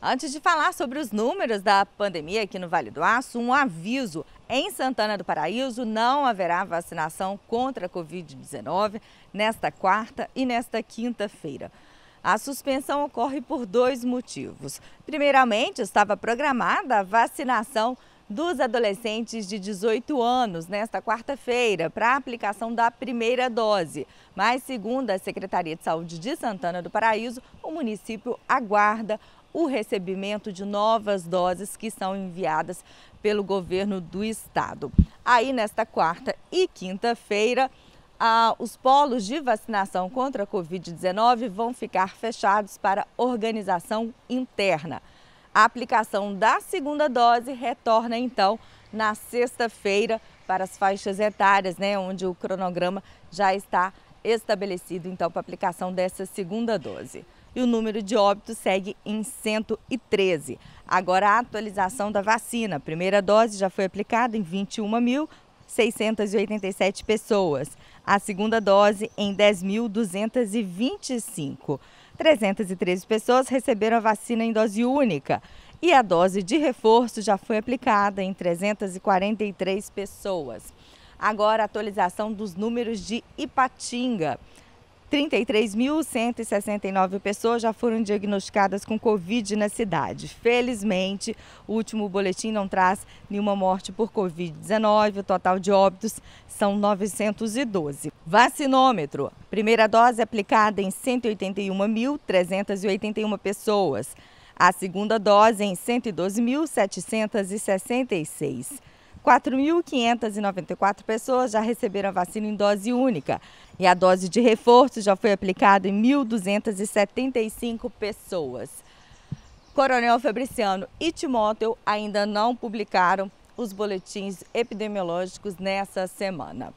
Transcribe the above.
Antes de falar sobre os números da pandemia aqui no Vale do Aço, um aviso. Em Santana do Paraíso não haverá vacinação contra a Covid-19 nesta quarta e nesta quinta-feira. A suspensão ocorre por dois motivos. Primeiramente, estava programada a vacinação dos adolescentes de 18 anos nesta quarta-feira para a aplicação da primeira dose. Mas, segundo a Secretaria de Saúde de Santana do Paraíso, o município aguarda o recebimento de novas doses que são enviadas pelo governo do estado. Aí, nesta quarta e quinta-feira, ah, os polos de vacinação contra a Covid-19 vão ficar fechados para organização interna. A aplicação da segunda dose retorna então na sexta-feira para as faixas etárias, né, onde o cronograma já está estabelecido então para aplicação dessa segunda dose. E o número de óbitos segue em 113. Agora a atualização da vacina. A primeira dose já foi aplicada em 21 mil, 6.687 pessoas. A segunda dose em 10.225. 313 pessoas receberam a vacina em dose única. E a dose de reforço já foi aplicada em 343 pessoas. Agora, atualização dos números de Ipatinga. 33.169 pessoas já foram diagnosticadas com Covid na cidade. Felizmente, o último boletim não traz nenhuma morte por Covid-19. O total de óbitos são 912. Vacinômetro. Primeira dose aplicada em 181.381 pessoas. A segunda dose em 112.766. 4.594 pessoas já receberam a vacina em dose única e a dose de reforço já foi aplicada em 1.275 pessoas. Coronel Fabriciano e Timóteo ainda não publicaram os boletins epidemiológicos nessa semana.